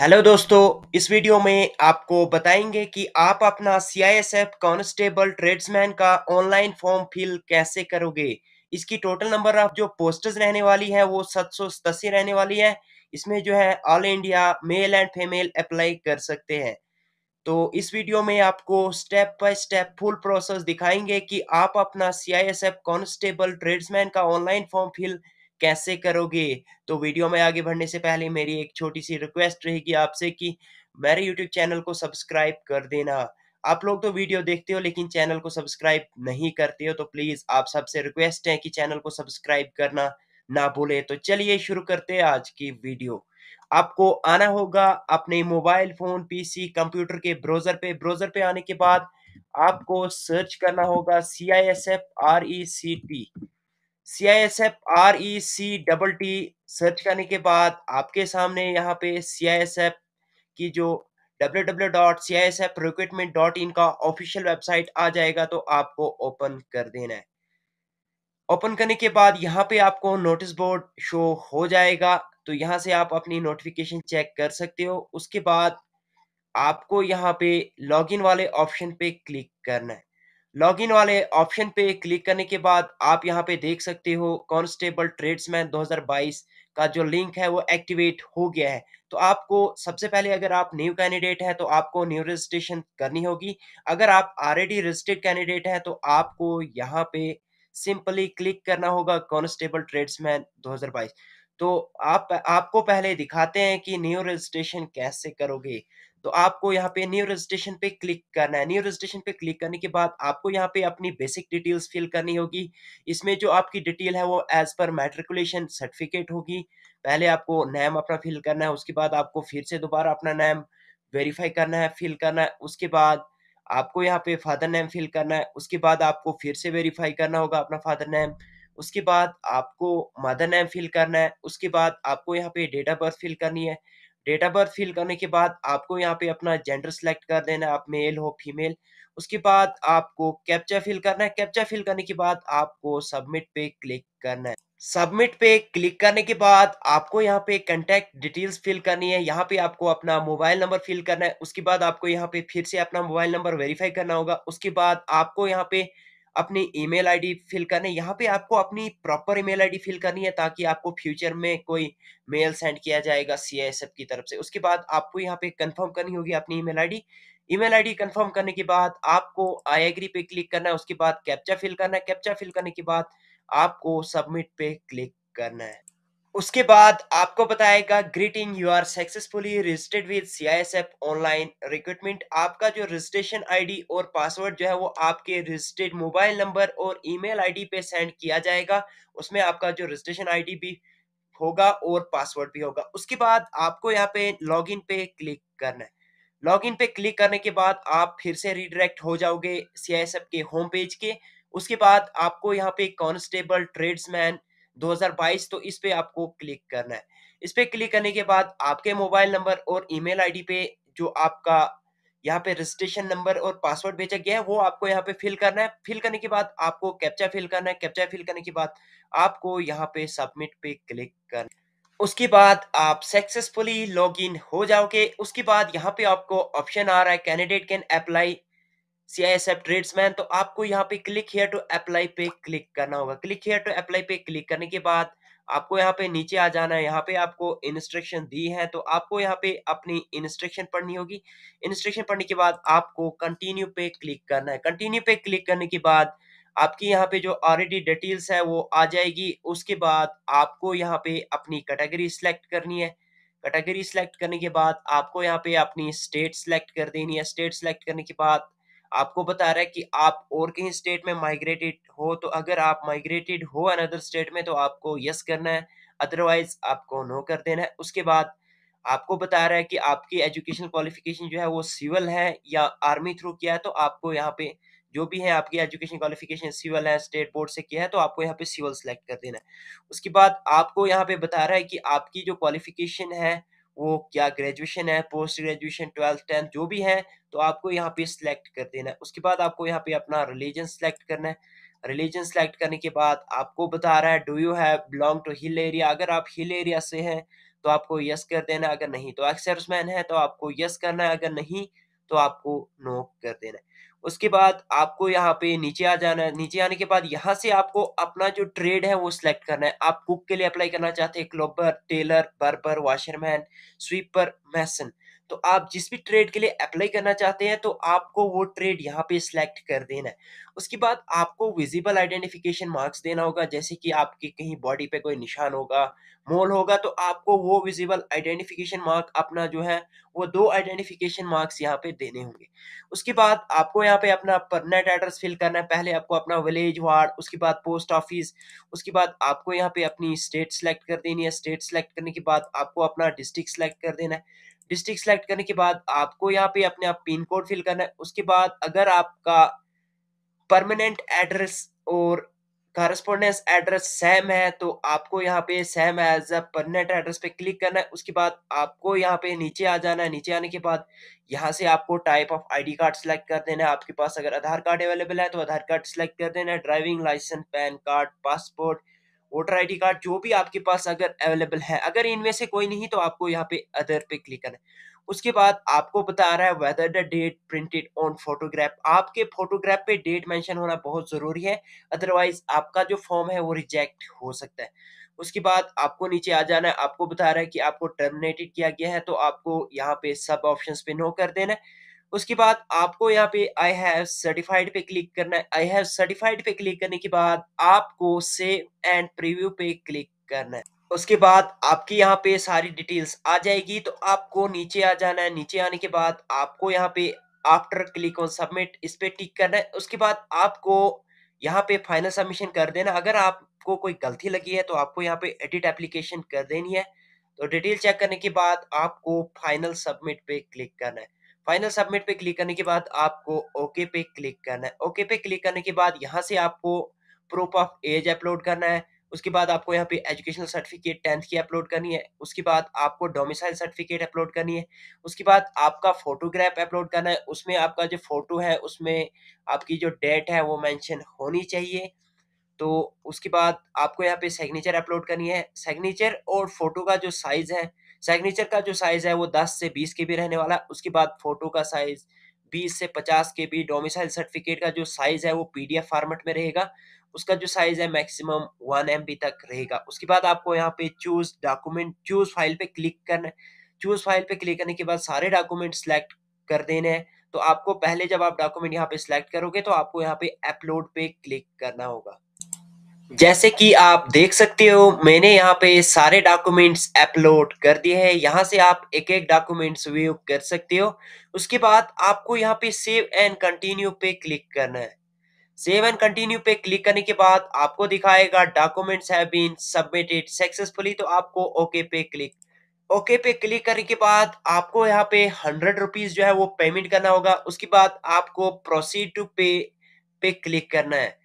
hello दोस्तों इस video में आपको बताएंगे कि आप अपना C I S F constable tradesman का ऑनलाइन फॉर्म फिल कैसे करोगे इसकी टोटल नंबर ऑफ जो पोस्टर्स रहने वाली है वो सात सौ सतासी रहने वाली है इसमें जो है all India male and female apply कर सकते हैं तो इस वीडियो में आपको step by step full process दिखाएंगे कि आप अपना C I S F constable tradesman का ऑनलाइन फॉर्म फिल कैसे करोगे तो वीडियो में आगे बढ़ने से पहले मेरी एक छोटी सी रिक्वेस्ट रहेगी आपसे कि मेरे यूट्यूब चैनल को सब्सक्राइब कर देना आप लोग तो वीडियो देखते हो लेकिन चैनल को सब्सक्राइब नहीं करते हो तो प्लीज़ आप सबसे रिक्वेस्ट है कि चैनल को सब्सक्राइब करना ना भूले तो चलिए शुरू करते हैं आज की वीडियो आपको आना होगा अपने मोबाइल फ़ोन पीसी कंप्यूटर के ब्राउज़र पे ब्राउज़र पे आने के बाद आपको सर्च करना होगा C I S F R E C P C I S F R E C double T search करने के बाद आपके सामने यहाँ पे सी आई एस एफ की जो W W dot C I S F recruitment dot in का ऑफिशियल वेबसाइट आ जाएगा तो आपको ओपन कर देना है ओपन करने के बाद यहाँ पे आपको नोटिस बोर्ड शो हो जाएगा तो यहाँ से आप अपनी नोटिफिकेशन चेक कर सकते हो उसके बाद आपको यहाँ पे लॉगिन वाले ऑप्शन पे क्लिक करना है लॉगिन वाले ऑप्शन पे क्लिक करने के बाद आप यहाँ पे देख सकते हो कॉन्स्टेबल ट्रेड्समैन 2022 का जो लिंक है वो एक्टिवेट हो गया है तो आपको सबसे पहले अगर आप न्यू कैंडिडेट हैं तो आपको न्यू रजिस्ट्रेशन करनी होगी अगर आप ऑलरेडी रजिस्टर्ड कैंडिडेट हैं तो आपको यहाँ पे सिंपली क्लिक करना होगा कॉन्स्टेबल ट्रेड्समैन दो तो आप आपको पहले दिखाते हैं कि न्यू रजिस्ट्रेशन कैसे करोगे तो आपको यहाँ पे न्यू रजिस्ट्रेशन पे क्लिक करना है न्यू रजिस्ट्रेशन पे क्लिक करने के बाद आपको यहाँ पे अपनी बेसिक डिटेल्स फिल करनी होगी इसमें जो आपकी डिटेल है वो एज पर मेट्रिकुलेशन सर्टिफिकेट होगी पहले आपको नैम अपना फिल करना है उसके बाद आपको फिर से दोबारा अपना नैम वेरीफाई करना है फिल करना है उसके बाद आपको यहाँ पे फादर नेम फिल करना है उसके बाद आपको फिर से वेरीफाई करना होगा अपना फादर नेम उसके बाद आपको मदर नेम फिल करना है उसके बाद आपको यहाँ पे डेट ऑफ बर्थ फिल करनी है डेट ऑफ बर्थ फिल करने के बाद आपको यहाँ पे अपना जेंडर सेलेक्ट कर देना है आप मेल हो फीमेल उसके बाद आपको कैप्चा फिल करना है कैप्चा फिल करने के बाद आपको सबमिट पे क्लिक करना है सबमिट पे क्लिक करने के बाद आपको यहाँ पे कंटेक्ट डिटेल्स फिल करनी है यहाँ पे आपको अपना मोबाइल नंबर फिल करना है उसके बाद आपको यहाँ पे फिर से अपना मोबाइल नंबर वेरीफाई करना होगा उसके बाद आपको यहाँ पे अपनी ईमेल आईडी फिल करनी है यहाँ पे आपको अपनी प्रॉपर ईमेल आईडी फिल करनी है ताकि आपको फ्यूचर में कोई मेल सेंड किया जाएगा एफ की तरफ से उसके बाद आपको यहाँ पे कंफर्म करनी होगी अपनी email ID email ID confirm करने के बाद आपको आई एग्री पे क्लिक करना है उसके बाद कैप्चा फिल करना है कैप्चा फिल करने के बाद आपको सबमिट पे क्लिक करना है उसके बाद आपको बताएगा greeting you are successfully registered with CISF online recruitment आपका जो रजिस्ट्रेशन आईडी और पासवर्ड जो है वो आपके रजिस्टर्ड मोबाइल नंबर और ईमेल आईडी पे सेंड किया जाएगा उसमें आपका जो रजिस्ट्रेशन आईडी भी होगा और पासवर्ड भी होगा उसके बाद आपको यहाँ पे इन पे क्लिक करना है इन पे क्लिक करने के बाद आप फिर से रिडायरेक्ट हो जाओगे एफ के होम पेज के उसके बाद आपको यहाँ पे कॉन्स्टेबल ट्रेड्समैन 2022 तो इस पे आपको क्लिक करना है इस पे क्लिक करने के बाद आपके मोबाइल नंबर और ईमेल आईडी पे जो आपका यहाँ पे रजिस्ट्रेशन नंबर और पासवर्ड भेजा गया है वो आपको यहाँ पे फिल करना है फिल करने के बाद आपको कैप्चा फिल करना है कैप्चा फिल करने के बाद आपको यहाँ पे सबमिट पे क्लिक करना उसके बाद आप सक्सेसफुली लॉगिन हो जाओगे उसके बाद यहाँ पे आपको ऑप्शन आ रहा है candidate can apply C I S tradesman तो आपको यहाँ पे क्लिक हेयर टू अप्लाई पे क्लिक करना होगा क्लिक हेयर टू अप्लाई पे क्लिक करने के बाद आपको यहाँ पे नीचे आ जाना है यहाँ पे आपको इंस्ट्रक्शन दी है तो आपको यहाँ पे अपनी इंस्ट्रक्शन पढ़नी होगी इंस्ट्रक्शन पढ़ने के बाद आपको कंटिन्यू पे क्लिक करना है कंटिन्यू पे क्लिक करने के बाद आपकी यहाँ पे जो ऑलरेडी डिटेल्स है वो आ जाएगी उसके बाद आपको यहाँ पे अपनी कैटेगरी सिलेक्ट करनी है कैटेगरी सिलेक्ट करने के बाद आपको यहाँ पे अपनी स्टेट सिलेक्ट कर देनी है स्टेट सिलेक्ट करने के बाद आपको बता रहा है कि आप और कहीं स्टेट में माइग्रेटेड हो तो अगर आप माइग्रेटेड हो अनदर स्टेट में तो आपको यस करना है अदरवाइज आपको नो कर देना है उसके बाद आपको बता रहा है कि आपकी एजुकेशन क्वालिफिकेशन जो है वो सिविल है या आर्मी थ्रू किया है तो आपको यहाँ पे जो भी है आपकी एजुकेशन क्वालिफिकेशन सिविल है स्टेट बोर्ड से किया है तो आपको यहाँ पे सिविल सेलेक्ट कर देना है उसके बाद आपको यहाँ पे बता रहा है कि आपकी जो क्वालिफिकेशन है वो क्या ग्रेजुएशन है पोस्ट ग्रेजुएशन ट्वेल्थ टेंथ जो भी है तो आपको यहाँ पे सिलेक्ट कर देना है उसके बाद आपको यहाँ पे अपना रिलीजन सेलेक्ट करना है रिलीजन सेलेक्ट करने के बाद आपको बता रहा है do you have belong to hill area अगर आप हिल एरिया से हैं तो आपको यस कर देना अगर नहीं तो एक्सर्समैन है तो आपको यस करना है अगर नहीं तो आपको नो कर देना है उसके बाद आपको यहाँ पे नीचे आ जाना है नीचे आने के बाद यहाँ से आपको अपना जो ट्रेड है वो सिलेक्ट करना है आप कुक के लिए अप्लाई करना चाहते हैं cobbler tailor barber washerman sweeper mason तो आप जिस भी ट्रेड के लिए अप्लाई करना चाहते हैं तो आपको वो ट्रेड यहाँ पे सिलेक्ट कर देना है उसके बाद आपको विजिबल आइडेंटिफिकेशन मार्क्स देना होगा जैसे कि आपके कहीं बॉडी पे कोई निशान होगा मोल होगा तो आपको वो विजिबल आइडेंटिफिकेशन मार्क अपना जो है वो दो आइडेंटिफिकेशन मार्क्स यहाँ पे देने होंगे उसके बाद आपको यहाँ पे अपना परमानेंट एड्रेस फिल करना है पहले आपको अपना विलेज वार्ड उसके बाद पोस्ट ऑफिस उसके बाद आपको यहाँ पे अपनी स्टेट सेलेक्ट कर देनी है स्टेट सेलेक्ट करने के बाद आपको अपना डिस्ट्रिक्ट सेलेक्ट कर देना है डिस्ट्रिक्ट सिलेक्ट करने के बाद आपको यहाँ पे अपने आप पिन कोड फिल करना है उसके बाद अगर आपका परमानेंट एड्रेस और कारस्पोंडेंस एड्रेस सेम है तो आपको यहाँ पे same as a permanent address पे क्लिक करना है उसके बाद आपको यहाँ पे नीचे आ जाना है नीचे आने के बाद यहाँ से आपको type of ID card select कर देना है आपके पास अगर आधार कार्ड अवेलेबल है तो आधार कार्ड सेलेक्ट कर देना है driving licence PAN card passport voter ID card जो भी आपके पास अगर अवेलेबल है अगर इनमें से कोई नहीं तो आपको यहाँ पे अदर पे क्लिक करना है उसके बाद आपको बता रहा है whether the date printed on photograph आपके फोटोग्राफ पे डेट मेंशन होना बहुत ज़रूरी है अदरवाइज आपका जो फॉर्म है वो रिजेक्ट हो सकता है उसके बाद आपको नीचे आ जाना है आपको बता रहा है कि आपको टर्मिनेटेड किया गया है तो आपको यहाँ पे सब ऑप्शन पे नो कर देना है उसके बाद आपको यहाँ पे आई हैव सर्टिफाइड पे क्लिक करना है आई हैव सर्टिफाइड पे क्लिक करने के बाद आपको सेव एंड प्रीव्यू पे क्लिक करना है उसके बाद आपकी यहाँ पे सारी डिटेल्स आ जाएगी तो आपको नीचे आ जाना है नीचे आने के बाद आपको यहाँ पे आफ्टर क्लिक ऑन सबमिट इस पे टिक करना है उसके बाद आपको यहाँ पे फाइनल सबमिशन कर देना अगर आपको कोई गलती लगी है तो आपको यहाँ पे एडिट एप्लीकेशन कर देनी है तो डिटेल चेक करने के बाद आपको फाइनल सबमिट पे क्लिक करना है फाइनल सबमिट पे क्लिक करने के बाद आपको ओके पे क्लिक करना है ओके पे क्लिक करने के बाद यहाँ से आपको प्रूफ ऑफ एज अपलोड करना है उसके बाद आपको यहाँ पे एजुकेशनल सर्टिफिकेट टेंथ की अपलोड करनी है उसके बाद आपको डोमिसाइल सर्टिफिकेट अपलोड करनी है उसके बाद आपका फोटोग्राफ अपलोड करना है उसमें आपका जो फोटो है उसमें आपकी जो डेट है वो मेंशन होनी चाहिए तो उसके बाद आपको यहाँ पे सिग्नेचर अपलोड करनी है सिग्नेचर और फोटो का जो साइज़ है सिग्नेचर का जो साइज है वो दस से बीस के बी रहने वाला है उसके बाद फोटो का साइज बीस से पचास के बी डोमिसाइल सर्टिफिकेट का जो साइज है वो पीडीएफ फॉर्मेट में रहेगा उसका जो साइज है मैक्सिमम वन एम तक रहेगा उसके बाद आपको यहाँ पे चूज डॉक्यूमेंट चूज फाइल पे क्लिक करना चूज फाइल पे क्लिक करने के बाद सारे डॉक्यूमेंट सेलेक्ट कर देने हैं तो आपको पहले जब आप डॉक्यूमेंट यहाँ पे सिलेक्ट करोगे तो आपको यहाँ पे अपलोड पे क्लिक करना होगा जैसे कि आप देख सकते हो मैंने यहाँ पे सारे डॉक्यूमेंट्स अपलोड कर दिए हैं यहाँ से आप एक एक डॉक्यूमेंट्स व्यू कर सकते हो उसके बाद आपको यहाँ पे सेव एंड कंटिन्यू पे क्लिक करना है सेव एंड कंटिन्यू पे क्लिक करने के बाद आपको दिखाएगा documents have been submitted successfully तो आपको ओके पे क्लिक ओके पे क्लिक करने के बाद आपको यहाँ पे हंड्रेड रुपीज जो है वो पेमेंट करना होगा उसके बाद आपको प्रोसीड टू पे पे क्लिक करना है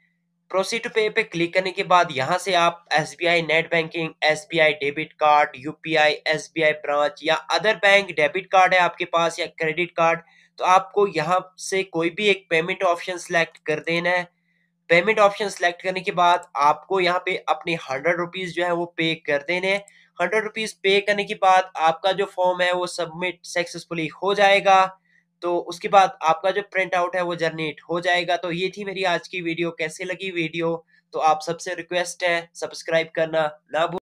प्रोसीड टू पे पे क्लिक करने के बाद यहाँ से आप S B I net banking S B I debit card U P I S B I branch या अदर बैंक डेबिट कार्ड है आपके पास या क्रेडिट कार्ड तो आपको यहाँ से कोई भी एक पेमेंट ऑप्शन सेलेक्ट कर देना है पेमेंट ऑप्शन सेलेक्ट करने के बाद आपको यहाँ पे अपने हंड्रेड रुपीज़ जो है वो पे कर देने हैं हंड्रेड रुपीज़ पे करने के बाद आपका जो फॉर्म है वो सबमिट सक्सेसफुली हो जाएगा तो उसके बाद आपका जो प्रिंट आउट है वो जनरेट हो जाएगा तो ये थी मेरी आज की वीडियो कैसे लगी वीडियो तो आप सबसे रिक्वेस्ट है सब्सक्राइब करना ना भूल